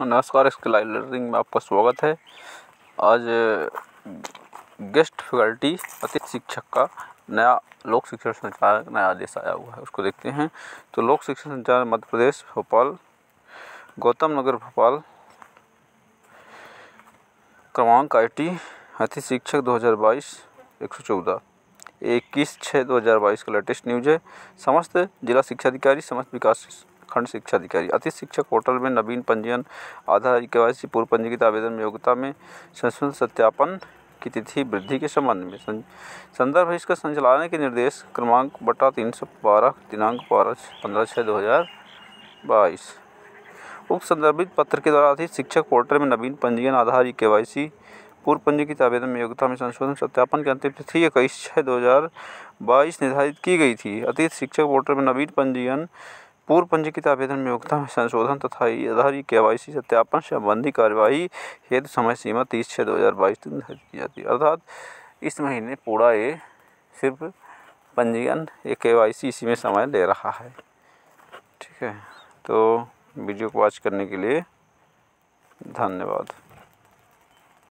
नमस्कार इसके लर्निंग में आपका स्वागत है आज गेस्ट फैकल्टी अति शिक्षक का नया लोक शिक्षण संचार नया आदेश आया हुआ है उसको देखते हैं तो लोक शिक्षण संचार मध्य प्रदेश भोपाल गौतम नगर भोपाल क्रमांक आई टी अति शिक्षक 2022 114 इक्कीस छः दो हज़ार बाईस का लेटेस्ट न्यूज है समस्त जिला शिक्षा अधिकारी समस्त विकास खंड शिक्षा अधिकारी अति शिक्षक पोर्टल में नवीन पंजीयन आधार के पूर्व पंजीकृत आवेदन योग्यता में संशोधन सत्यापन की तिथि वृद्धि के संबंध में संदर्भ इसका संचालन के निर्देश क्रमांक बटा तीन सौ बारह दिनांक बारह पंद्रह छः दो हज़ार बाईस उप संदर्भित पत्र के द्वारा अति शिक्षक पोर्टल में नवीन पंजीयन आधार के वाई सी पूर्व पंजीकृत आवेदन में योग्यता में संशोधन सत्यापन की अंतिम तिथि इक्कीस छः दो हज़ार बाईस निर्धारित की गई थी अतिथि शिक्षक पोर्टल में नवीन पंजीयन पूर्व पंजीकृत आवेदन में योग्यता में संशोधन तथा आधार के वाई सी सत्यापन संबंधी कार्यवाही हेतु समय सीमा तीस छः दो हज़ार बाईस तक निर्धारित की जाती है अर्थात इस महीने पूरा ये सिर्फ पंजीयन ये के वाई सी इसी में समय ले रहा है ठीक है तो वीडियो को वॉच करने के लिए धन्यवाद